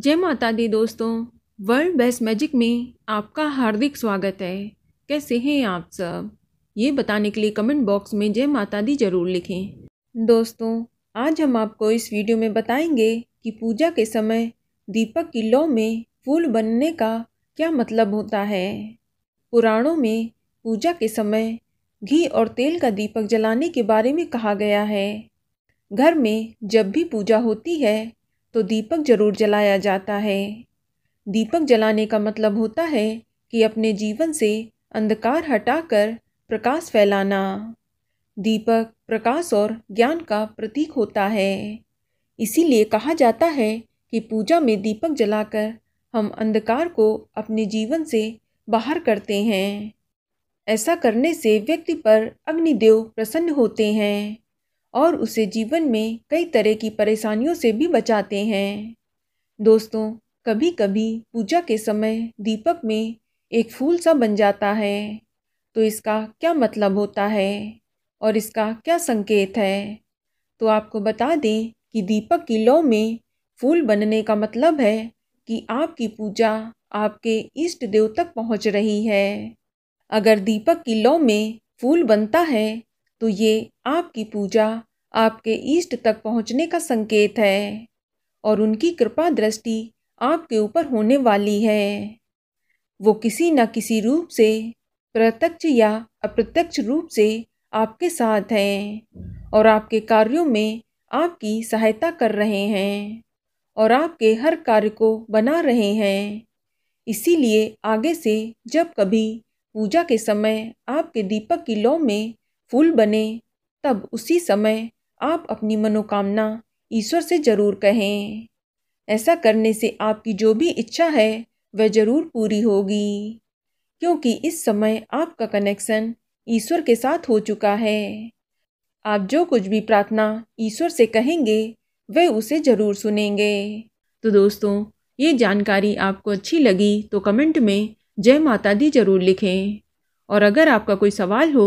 जय माता दी दोस्तों वर्ल्ड बेस्ट मैजिक में आपका हार्दिक स्वागत है कैसे हैं आप सब ये बताने के लिए कमेंट बॉक्स में जय माता दी जरूर लिखें दोस्तों आज हम आपको इस वीडियो में बताएंगे कि पूजा के समय दीपक की लौ में फूल बनने का क्या मतलब होता है पुराणों में पूजा के समय घी और तेल का दीपक जलाने के बारे में कहा गया है घर में जब भी पूजा होती है तो दीपक जरूर जलाया जाता है दीपक जलाने का मतलब होता है कि अपने जीवन से अंधकार हटाकर प्रकाश फैलाना दीपक प्रकाश और ज्ञान का प्रतीक होता है इसीलिए कहा जाता है कि पूजा में दीपक जलाकर हम अंधकार को अपने जीवन से बाहर करते हैं ऐसा करने से व्यक्ति पर अग्निदेव प्रसन्न होते हैं और उसे जीवन में कई तरह की परेशानियों से भी बचाते हैं दोस्तों कभी कभी पूजा के समय दीपक में एक फूल सा बन जाता है तो इसका क्या मतलब होता है और इसका क्या संकेत है तो आपको बता दें कि दीपक की लौ में फूल बनने का मतलब है कि आपकी पूजा आपके इष्ट देव तक पहुंच रही है अगर दीपक की लौ में फूल बनता है तो ये आपकी पूजा आपके ईष्ट तक पहुंचने का संकेत है और उनकी कृपा दृष्टि आपके ऊपर होने वाली है वो किसी न किसी रूप से प्रत्यक्ष या अप्रत्यक्ष रूप से आपके साथ हैं और आपके कार्यों में आपकी सहायता कर रहे हैं और आपके हर कार्य को बना रहे हैं इसीलिए आगे से जब कभी पूजा के समय आपके दीपक की लौ में फूल बने तब उसी समय आप अपनी मनोकामना ईश्वर से जरूर कहें ऐसा करने से आपकी जो भी इच्छा है वह जरूर पूरी होगी क्योंकि इस समय आपका कनेक्शन ईश्वर के साथ हो चुका है आप जो कुछ भी प्रार्थना ईश्वर से कहेंगे वह उसे ज़रूर सुनेंगे तो दोस्तों ये जानकारी आपको अच्छी लगी तो कमेंट में जय माता दी ज़रूर लिखें और अगर आपका कोई सवाल हो